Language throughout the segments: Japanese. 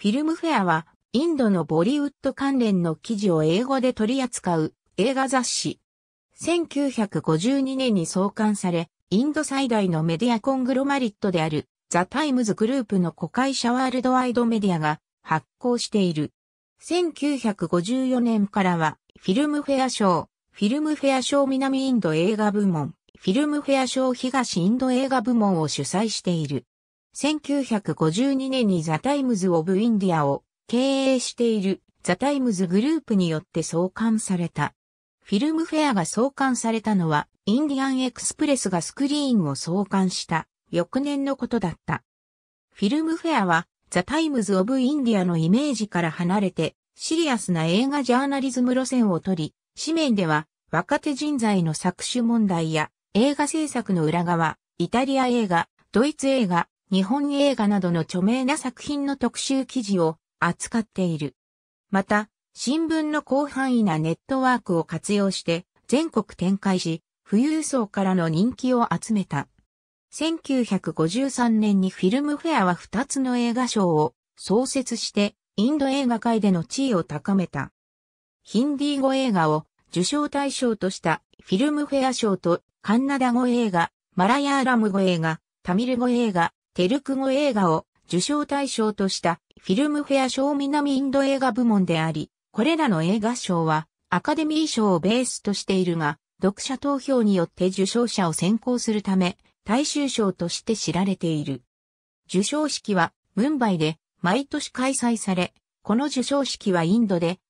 フィルムフェアは、インドのボリウッド関連の記事を英語で取り扱う映画雑誌。1952年に創刊され、インド最大のメディアコングロマリットであるザ・タイムズグループの子会社ワールドワイドメディアが発行している。1954年からはフィルムフェア賞、フィルムフェア賞南インド映画部門、フィルムフェア賞東インド映画部門を主催している。1952年にザ・タイムズ・オブ・インディアを経営しているザ・タイムズグループによって創刊された。フィルムフェアが創刊されたのは、インディアンエクスプレスがスクリーンを創刊した翌年のことだった。フィルムフェアは、ザ・タイムズ・オブ・インディアのイメージから離れて、シリアスな映画ジャーナリズム路線をとり、紙面では若手人材の搾取問題や映画制作の裏側、イタリア映画、ドイツ映画、日本映画などの著名な作品の特集記事を扱っている。また、新聞の広範囲なネットワークを活用して全国展開し、富裕層からの人気を集めた。1953年にフィルムフェアは2つの映画賞を創設してインド映画界での地位を高めた。ヒンディー語映画を受賞対象としたフィルムフェア賞とカンナダ語映画、マラヤーラム語映画、タミル語映画、テルク語映画を受賞対象としたフィルムフェア賞南インド映画部門であり、これらの映画賞はアカデミー賞をベースとしているが、読者投票によって受賞者を選考するため、大衆賞として知られている。受賞式はムンバイで毎年開催され、この受賞式はインドで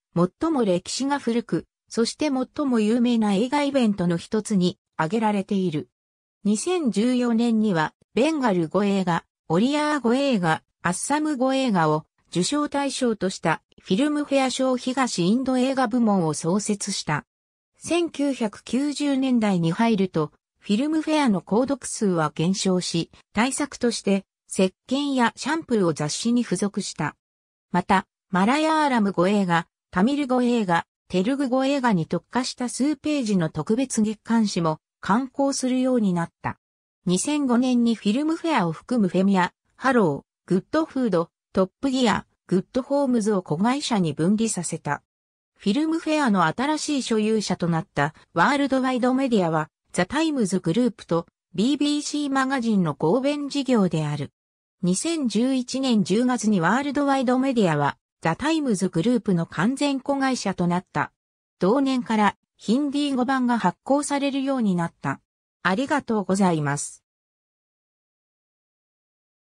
最も歴史が古く、そして最も有名な映画イベントの一つに挙げられている。2014年にはベンガル語映画、オリアー語映画、アッサム語映画を受賞対象としたフィルムフェア賞東インド映画部門を創設した。1990年代に入ると、フィルムフェアの購読数は減少し、対策として石鹸やシャンプーを雑誌に付属した。また、マラヤーラム語映画、タミル語映画、テルグ語映画に特化した数ページの特別月刊誌も刊行するようになった。2005年にフィルムフェアを含むフェミア、ハロー、グッドフード、トップギア、グッドホームズを子会社に分離させた。フィルムフェアの新しい所有者となったワールドワイドメディアはザ・タイムズグループと BBC マガジンの合弁事業である。2011年10月にワールドワイドメディアはザ・タイムズグループの完全子会社となった。同年からヒンディー語版が発行されるようになった。ありがとうございます。